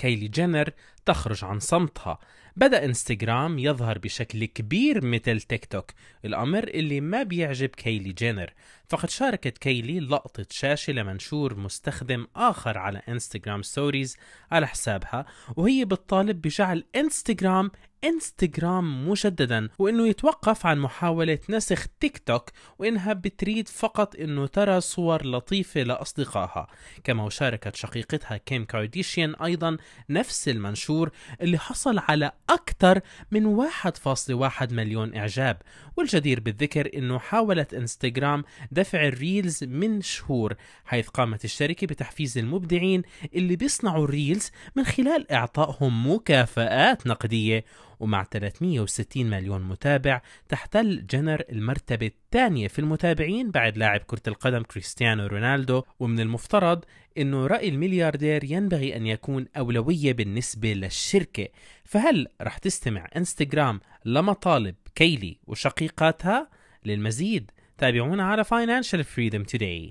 كايلي جينر تخرج عن صمتها بدأ انستغرام يظهر بشكل كبير مثل تيك توك الأمر اللي ما بيعجب كايلي جينر فقد شاركت كايلي لقطة شاشة لمنشور مستخدم آخر على انستغرام ستوريز على حسابها وهي بتطالب بجعل انستغرام انستغرام مجددا وانه يتوقف عن محاولة نسخ تيك توك وانها بتريد فقط انه ترى صور لطيفة لاصدقائها كما وشاركت شقيقتها كيم كارديشيان ايضا نفس المنشور اللي حصل على أكثر من 1.1 مليون إعجاب والجدير بالذكر أنه حاولت إنستغرام دفع الريلز من شهور حيث قامت الشركة بتحفيز المبدعين اللي بيصنعوا الريلز من خلال إعطائهم مكافآت نقدية ومع 360 مليون متابع تحتل جنر المرتبة الثانية في المتابعين بعد لاعب كرة القدم كريستيانو رونالدو ومن المفترض أنه رأي الملياردير ينبغي أن يكون أولوية بالنسبة للشركة فهل رح تستمع انستغرام لمطالب كيلي وشقيقاتها؟ للمزيد تابعونا على Financial Freedom Today